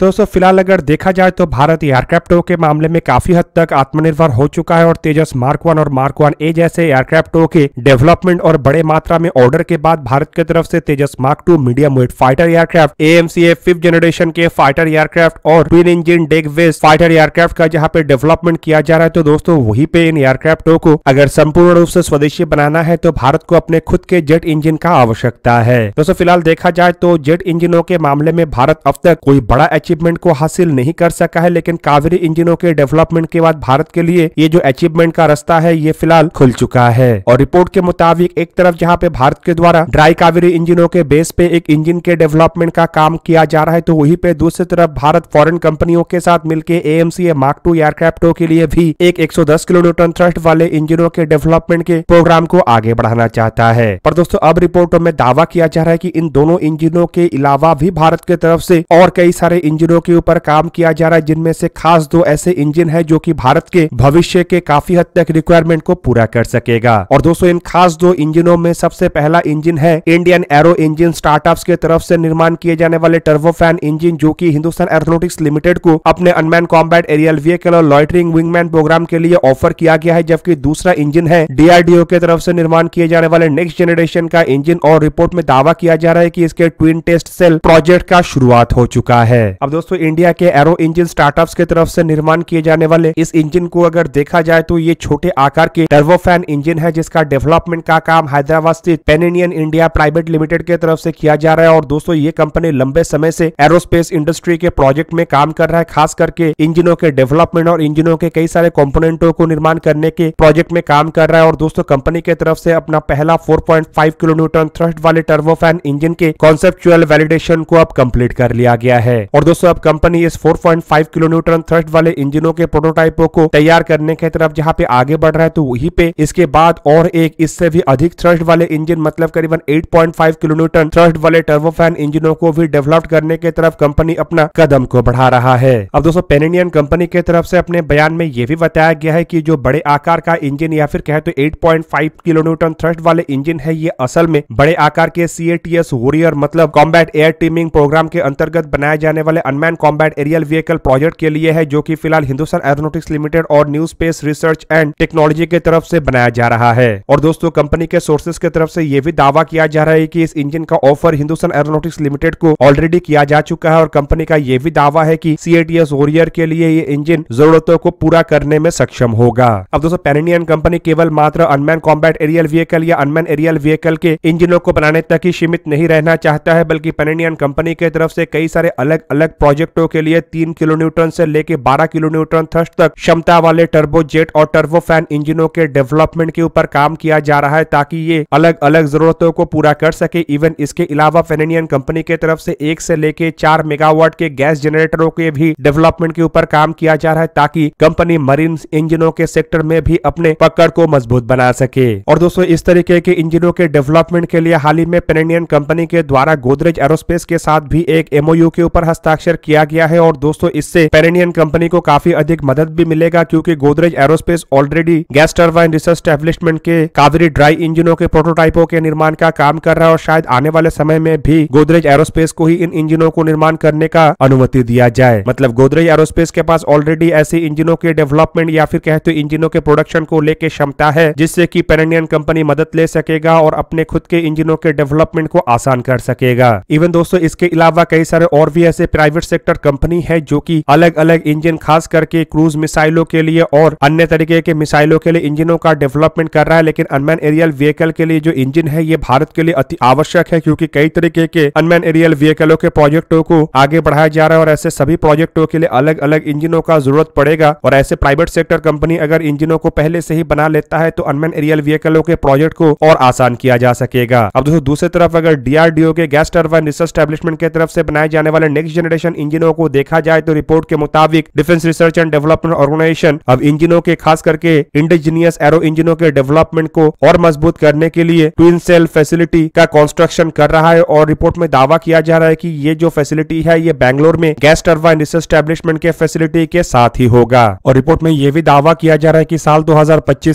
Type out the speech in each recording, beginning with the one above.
दोस्तों फिलहाल अगर देखा जाए तो भारत एयरक्राफ्टों के मामले में काफी हद तक आत्मनिर्भर हो चुका है और तेजस मार्क वन और मार्क वन ए जैसे एयरक्राफ्टों के डेवलपमेंट और बड़े मात्रा में ऑर्डर के बाद भारत की तरफ से Tejas mark two medium weight fighter aircraft a fifth generation के फाइटर एयरक्राफ्ट और twin engine deck based fighter aircraft का जहाँ पे डेवलपमेंट किया जा रहा है तो दोस्तों वही पे इन एयरक्राफ्टों को अगर संपूर्ण रूप से स्वदेशी बनाना है तो भारत को अपने खुद के जेट इंजिन का आवश्यकता है दोस्तों फिलहाल देखा जाए तो जेट इंजिनों के मामले में भारत अब तक कोई बड़ा अचीवमेंट को हासिल नहीं कर सका है लेकिन कावेरी इंजिनों के डेवलपमेंट के बाद भारत के लिए ये जो अचीवमेंट का रास्ता है ये फिलहाल खुल चुका है और रिपोर्ट के मुताबिक एक तरफ जहाँ पे भारत के द्वारा ड्राई कावेरी इंजिनों के बेस पे एक इंजिन के डेवलपमेंट का काम किया जा रहा है तो वही पे दूसरी तरफ भारत फॉरन कंपनियों के साथ मिलकर एएमसीए मार्क टू एयरक्राफ्टों के लिए भी एक 110 किलोन्यूटन थ्रस्ट वाले इंजिनों के डेवलपमेंट के प्रोग्राम को आगे बढ़ाना चाहता है पर दोस्तों अब रिपोर्टों में दावा किया जा रहा है की इन दोनों इंजिनों के अलावा भी भारत की तरफ से और कई सारे इंजनों के ऊपर काम किया जा रहा है जिनमें से खास दो ऐसे इंजन है जो की भारत के भविष्य के काफी हद तक रिक्वायरमेंट को पूरा कर सकेगा और दोस्तों इन खास दो इंजनों में सबसे पहला इंजन है इंडियन एरो इंजन स्टार्टअप्स के तरफ से निर्माण किए जाने वाले टर्बोफैन इंजन जो की हिंदुस्तान एरोनोटिक्स लिमिटेड को अपने अनमैन कॉम्बैट एरियल व्हीकल और लॉइटरिंग विंगमैन प्रोग्राम के लिए ऑफर किया गया है जबकि दूसरा इंजन है डीआरडीओ के तरफ से निर्माण किए जाने वाले नेक्स्ट जनरेशन का इंजन और रिपोर्ट में दावा किया जा रहा है की इसके ट्विन टेस्ट सेल प्रोजेक्ट का शुरुआत हो चुका है अब दोस्तों इंडिया के एरो इंजन स्टार्टअप्स की तरफ से निर्माण किए जाने वाले इस इंजन को अगर देखा जाए तो ये छोटे आकार के टर्बोफैन इंजन है जिसका डेवलपमेंट का काम हैदराबाद स्थित पेनियन इंडिया प्राइवेट लिमिटेड के तरफ से किया जा रहा है और दोस्तों ये कंपनी लंबे समय से एरोस्पेस इंडस्ट्री के प्रोजेक्ट में काम कर रहा है खास करके इंजिनों के डेवलपमेंट और इंजिनों के कई सारे कंपोनेंटों को निर्माण करने के प्रोजेक्ट में काम कर रहा है और दोस्तों कंपनी के तरफ से अपना पहला फोर किलोमीटर थ्रस्ट वाले टर्बोफैन इंजन के कॉन्सेप्चुअल वैलिडेशन को अब कम्प्लीट कर लिया गया है और दोस्तों दोस्तों अब कंपनी इस 4.5 किलो किलोमीटर थ्रस्ट वाले इंजनों के प्रोटोटाइपों को तैयार करने के तरफ जहाँ पे आगे बढ़ रहा है तो वही पे इसके बाद और एक इससे भी अधिक थ्रस्ट वाले इंजन मतलब करीबन एट किलोमीटर थ्रस्ट वाले टर्बोफैन इंजनों को भी डेवलप करने के तरफ कंपनी अपना कदम को बढ़ा रहा है अब दोस्तों इंडियन कंपनी के तरफ से अपने बयान में यह भी बताया गया है की जो बड़े आकार का इंजन या फिर कहे तो एट किलो थ्रस्ट वाले इंजन है ये असल में बड़े आकार के सी ए मतलब कॉम्बैट एयर टीमिंग प्रोग्राम के अंतर्गत बनाए जाने वाले unmanned combat aerial vehicle project के लिए है जो कि फिलहाल हिंदुस्तान एरोनोटिक्स लिमिटेड और new space research and technology के तरफ से बनाया जा रहा है और दोस्तों कंपनी के सोर्सेज की तरफ से ये भी दावा किया जा रहा है की इस इंजन का ऑफर हिंदुस्तान एरोनोटिक्स लिमिटेड को ऑलरेडी किया जा चुका है और कंपनी का ये भी दावा है की सी एटीएस वॉरियर के लिए ये इंजन जरूरतों को पूरा करने में सक्षम होगा अब दोस्तों पेनियन कंपनी केवल मात्र अनमैन कॉम्बैट एरियल व्हीकल या अनमैन एरियल व्हीकल के इंजनों को बनाने तक ही सीमित नहीं रहना चाहता है बल्कि पेनियन कंपनी के तरफ से कई सारे अलग अलग प्रोजेक्टों के लिए तीन किलो न्यूट्रन से लेकर बारह किलो न्यूट्रन थ्रस्ट तक क्षमता वाले टर्बोजेट और टर्बोफैन इंजिनों के डेवलपमेंट के ऊपर काम किया जा रहा है ताकि ये अलग अलग जरूरतों को पूरा कर सके इवन इसके अलावा फेनेनियन कंपनी के तरफ से एक से लेके चार मेगावाट के गैस जनरेटरों के भी डेवलपमेंट के ऊपर काम किया जा रहा है ताकि कंपनी मरीन इंजिनों के सेक्टर में भी अपने पकड़ को मजबूत बना सके और दोस्तों इस तरीके के इंजिनों के डेवलपमेंट के लिए हाल ही में पेनेनियन कंपनी के द्वारा गोदरेज एरोस्पेस के साथ भी एक एमओयू के ऊपर हस्ताक्षर स्ट्रक्चर किया गया है और दोस्तों इससे पेरेनियन कंपनी को काफी अधिक मदद भी मिलेगा क्योंकि Godrej aerospace already gas turbine research establishment के कावेरी ड्राई इंजिनों के प्रोटोटाइपों के निर्माण का काम कर रहा है और शायद आने वाले समय में भी गोदरेज एरोस्पेस को ही इन इंजिनों को निर्माण करने का अनुमति दिया जाए मतलब गोदरेज एरोस्पेस के पास ऑलरेडी ऐसे इंजिनों के डेवलपमेंट या फिर कहते इंजिनों तो के प्रोडक्शन को लेकर क्षमता है जिससे की पेरेनियन कंपनी मदद ले सकेगा और अपने खुद के इंजिनों के डेवलपमेंट को आसान कर सकेगा इवन दोस्तों इसके अलावा कई सारे और भी ऐसे प्राइवेट प्राइवेट सेक्टर कंपनी है जो की अलग अलग इंजन खास करके क्रूज मिसाइलों के लिए और अन्य तरीके के मिसाइलों के लिए इंजनों का डेवलपमेंट कर रहा है लेकिन अनमैन एरियल व्हीकल के लिए जो इंजन है ये भारत के लिए अति आवश्यक है क्योंकि कई तरीके के अनमैन एरियल व्हीकलों के प्रोजेक्टों को आगे बढ़ाया जा रहा है और ऐसे सभी प्रोजेक्टों के लिए अलग अलग इंजनों का जरूरत पड़ेगा और ऐसे प्राइवेट सेक्टर कंपनी अगर इंजनों को पहले से ही बना लेता है तो अनमैन एरियल व्हीकलों के प्रोजेक्ट को और आसान किया जा सकेगा अब दोस्तों दूसरी तरफ अगर डीआरडीओ के गैस टर्बाइन रिसर्च स्टेब्लिशमेंट के तरफ से बनाए जाने वाले नेक्स्ट जनरेशन कंपटीशन इंजिनों को देखा जाए तो रिपोर्ट के मुताबिक defence research and development organisation अब इंजिनों के खास करके इंडिजीनियस एरो इंजिनों के डेवलपमेंट को और मजबूत करने के लिए ट्विन सेल फैसिलिटी का कंस्ट्रक्शन कर रहा है और रिपोर्ट में दावा किया जा रहा है की ये जो फैसिलिटी है ये बैंगलोर में गैस टर्बाइन रिसर्च स्टेब्लिशमेंट के फैसिलिटी के साथ ही होगा और रिपोर्ट में ये भी दावा किया जा रहा है की साल दो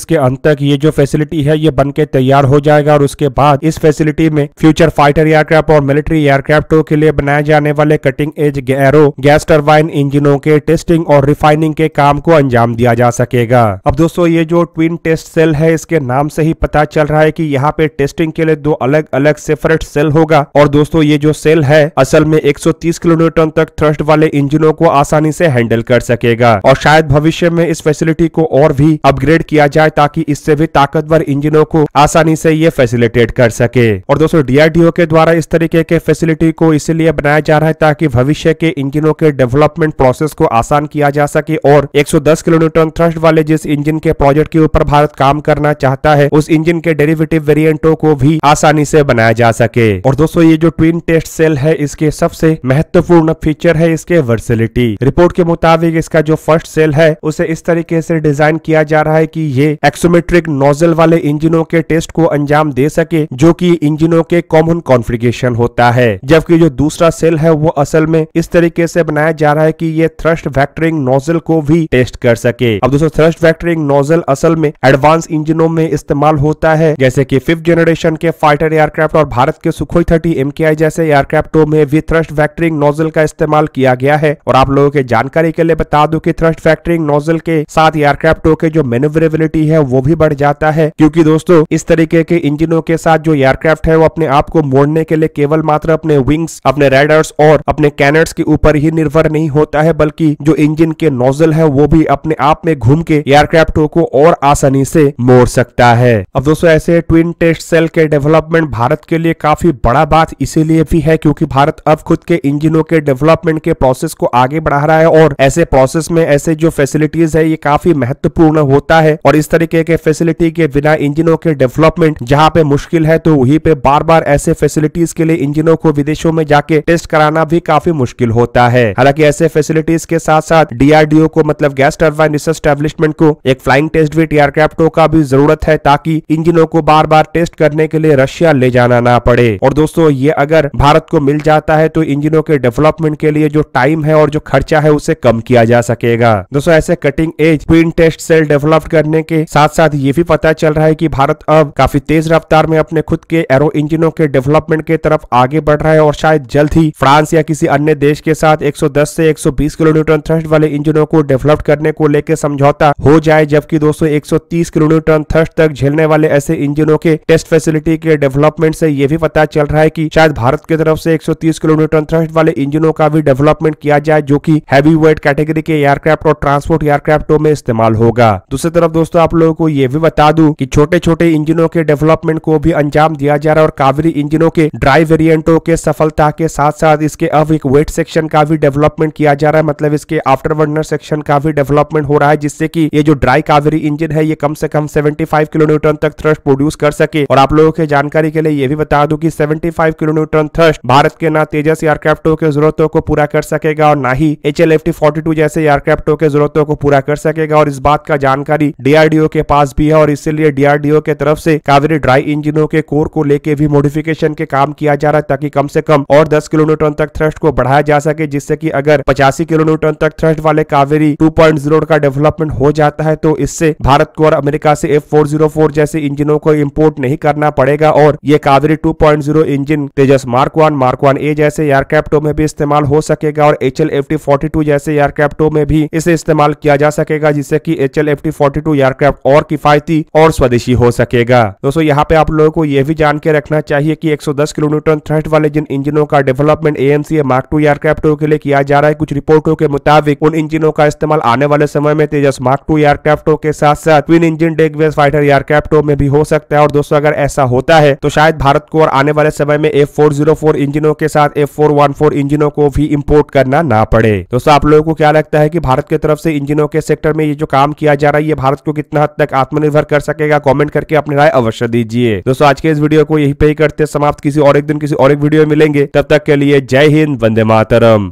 के अंत तक ये जो फैसिलिटी है ये बन के तैयार हो जाएगा और उसके बाद इस फैसिलिटी में फ्यूचर फाइटर एयरक्राफ्ट और मिलिट्री एयरक्राफ्टों के लिए बनाए जाने वाले कटिंग एज तेज गैरो गैस टर्बाइन इंजिनों के टेस्टिंग और रिफाइनिंग के काम को अंजाम दिया जा सकेगा अब दोस्तों ये जो ट्विन टेस्ट सेल है इसके नाम से ही पता चल रहा है कि यहाँ पे टेस्टिंग के लिए दो अलग अलग सेपरेट सेल होगा और दोस्तों ये जो सेल है असल में 130 किलोमीटर तक थ्रस्ट वाले इंजिनों को आसानी से हैंडल कर सकेगा और शायद भविष्य में इस फैसिलिटी को और भी अपग्रेड किया जाए ताकि इससे भी ताकतवर इंजनों को आसानी से ये फैसिलिटेट कर सके और दोस्तों डीआरडीओ के द्वारा इस तरीके के फैसिलिटी को इसीलिए बनाया जा रहा है ताकि भविष्य भविष्य के इंजनों के डेवलपमेंट प्रोसेस को आसान किया जा सके और 110 किलोमीटर थ्रस्ट वाले जिस इंजन के प्रोजेक्ट के ऊपर भारत काम करना चाहता है उस इंजन के डेरिवेटिव वेरियंटो को भी आसानी से बनाया जा सके और दोस्तों ये जो ट्विन टेस्ट सेल है इसके सबसे महत्वपूर्ण फीचर है इसके वर्सिलिटी रिपोर्ट के मुताबिक इसका जो फर्स्ट सेल है उसे इस तरीके से डिजाइन किया जा रहा है की ये एक्सोमेट्रिक नोजल वाले इंजनों के टेस्ट को अंजाम दे सके जो की इंजनों के कॉमन कॉन्फ़िगरेशन होता है जबकि जो दूसरा सेल है वो असल में इस तरीके से बनाया जा रहा है कि ये थ्रस्ट वैक्टरिंग नोजल को भी टेस्ट कर सके अब दोस्तों थ्रस्ट वैक्टरिंग नोजल असल में एडवांस इंजनों में इस्तेमाल होता है जैसे की फिफ्थ जनरेशन के फाइटर एयरक्राफ्ट और भारत के सुखोई थर्टी एम जैसे एयरक्राफ्टों में भी थ्रस्ट वैक्टरिंग नोजल का इस्तेमाल किया गया है और आप लोगों के जानकारी के लिए बता दू की थ्रस्ट फैक्टरिंग नोजल के साथ एयरक्राफ्टों के जो मेनुवरेबिलिटी है वो भी बढ़ जाता है क्योंकि दोस्तों इस तरीके के इंजनों के साथ जो एयरक्राफ्ट है वो अपने आप को मोड़ने के लिए केवल मात्र अपने विंग्स अपने रेडर्स और अपने कैनर मिनट्स के ऊपर ही निर्भर नहीं होता है बल्कि जो इंजन के नोजल है वो भी अपने आप में घूम के एयरक्राफ्ट को और आसानी से मोड़ सकता है अब दोस्तों ऐसे ट्विन टेस्ट सेल के डेवलपमेंट भारत के लिए काफी बड़ा बात इसीलिए भी है क्योंकि भारत अब खुद के इंजिनों के डेवलपमेंट के प्रोसेस को आगे बढ़ा रहा है और ऐसे प्रोसेस में ऐसे जो फैसिलिटीज है ये काफी महत्वपूर्ण होता है और इस तरीके के फैसिलिटी के बिना इंजिनों के डेवलपमेंट जहाँ पे मुश्किल है तो वही पे बार बार ऐसे फैसिलिटीज के लिए इंजिनों को विदेशों में जाके टेस्ट कराना भी काफी मुश्किल मुश्किल होता है हालांकि ऐसे फैसिलिटीज के साथ साथ डीआरडीओ को मतलब गैस टर्बाइन रिसर्च स्टेब्लिशमेंट को एक फ्लाइंग टेस्ट विट एयरक्राफ्टो का भी जरूरत है ताकि इंजिनों को बार बार टेस्ट करने के लिए रशिया ले जाना ना पड़े और दोस्तों ये अगर भारत को मिल जाता है तो इंजिनों के डेवलपमेंट के लिए जो टाइम है और जो खर्चा है उसे कम किया जा सकेगा दोस्तों ऐसे कटिंग एज क्वीन टेस्ट सेल डेवलप करने के साथ साथ ये भी पता चल रहा है की भारत अब काफी तेज रफ्तार में अपने खुद के एरो इंजिनों के डेवलपमेंट के तरफ आगे बढ़ रहा है और शायद जल्द ही फ्रांस या किसी अन्य देश के साथ 110 से 120 किलो न्यूटन थ्रस्ट वाले इंजनों को डेवलप करने को लेकर समझौता हो जाए जबकि दोस्तों सौ किलो थ्रस्ट तक झेलने वाले ऐसे इंजनों के टेस्ट फैसिलिटी के डेवलपमेंट से ये भी पता चल रहा है की शायद भारत की तरफ से 130 तीस किलोमीटर थ्रस्ट वाले इंजनों का भी डेवलपमेंट किया जाए जो की हैवी वेट कैटेगरी के एयरक्राफ्ट और ट्रांसपोर्ट एयरक्राफ्टों में इस्तेमाल होगा दूसरी तरफ दोस्तों आप लोगों को ये भी बता दूं कि छोटे छोटे इंजनों के डेवलपमेंट को भी अंजाम दिया जा रहा है और कावेरी इंजनों के ड्राई वेरियंटों के सफलता के साथ साथ इसके अब एक वेट सेक्शन का भी डेवलपमेंट किया जा रहा है मतलब इसके आफ्टर वर्नर सेक्शन का भी डेवलपमेंट हो रहा है जिससे कि ये जो ड्राई कावेरी इंजन है ये कम से कम 75 फाइव किलोमीटर तक थ्रस्ट प्रोड्यूस कर सके और आप लोगों के जानकारी के लिए ये भी बता दू की seventy five kilometre thrust Bharat के ना तेजस एयरक्राफ्टों के जरूरतों को पूरा कर सकेगा और ना ही H L F T forty two जैसे एयरक्राफ्टों के जरूरतों को पूरा कर सकेगा और इस बात का जानकारी डीआरडीओ के पास भी है और इसीलिए डीआरडीओ के तरफ से कावेरी ड्राई इंजनों के कोर को लेके भी मॉडिफिकेशन के काम किया जा रहा है ताकि कम से कम और दस किलोमीटर तक थ्रस्ट को बढ़ा बढ़ाया जा सके जिससे कि अगर पचासी किलोमीटर तक थ्रस्ट वाले कावेरी 2.0 का डेवलपमेंट हो जाता है तो इससे भारत को और अमेरिका से फोर जैसे इंजनों को इम्पोर्ट नहीं करना पड़ेगा और ये Kaveri 2.0 engine Tejas mark one mark one A जैसे एयरक्राफ्टों में भी इस्तेमाल हो सकेगा और H L F T forty two जैसे एयरक्राफ्टों में भी इसे इस्तेमाल किया जा सकेगा जिससे की H L F T forty two aircraft और किफायती और स्वदेशी हो सकेगा दोस्तों यहाँ पे आप लोगों को यह भी जान के रखना चाहिए की एक सौ दस थ्रस्ट वाले जिन इंजनों का development A M C mark two aircraft एयरक्राफ्टों के लिए किया जा रहा है कुछ रिपोर्टों के मुताबिक उन इंजनों का इस्तेमाल आने वाले समय में तेजस मार्क टू एयरक्राफ्टों के साथ साथ ट्विन इंजन डेगवेज फाइटर एयरक्राफ्टों में भी हो सकता है और दोस्तों अगर ऐसा होता है तो शायद भारत को और आने वाले समय में एफ फोर इंजनों के साथ एफ फोर इंजनों को भी इम्पोर्ट करना ना पड़े दोस्तों आप लोगों को क्या लगता है की भारत की तरफ से इंजनों के सेक्टर में ये जो काम किया जा रहा है ये भारत को कितना हद तक आत्मनिर्भर कर सकेगा कॉमेंट करके अपनी राय अवश्य दीजिए दोस्तों आज के इस वीडियो को यही पे करते समाप्त किसी और एक दिन किसी और एक वीडियो में मिलेंगे तब तक के लिए जय हिंद वंदे मातरम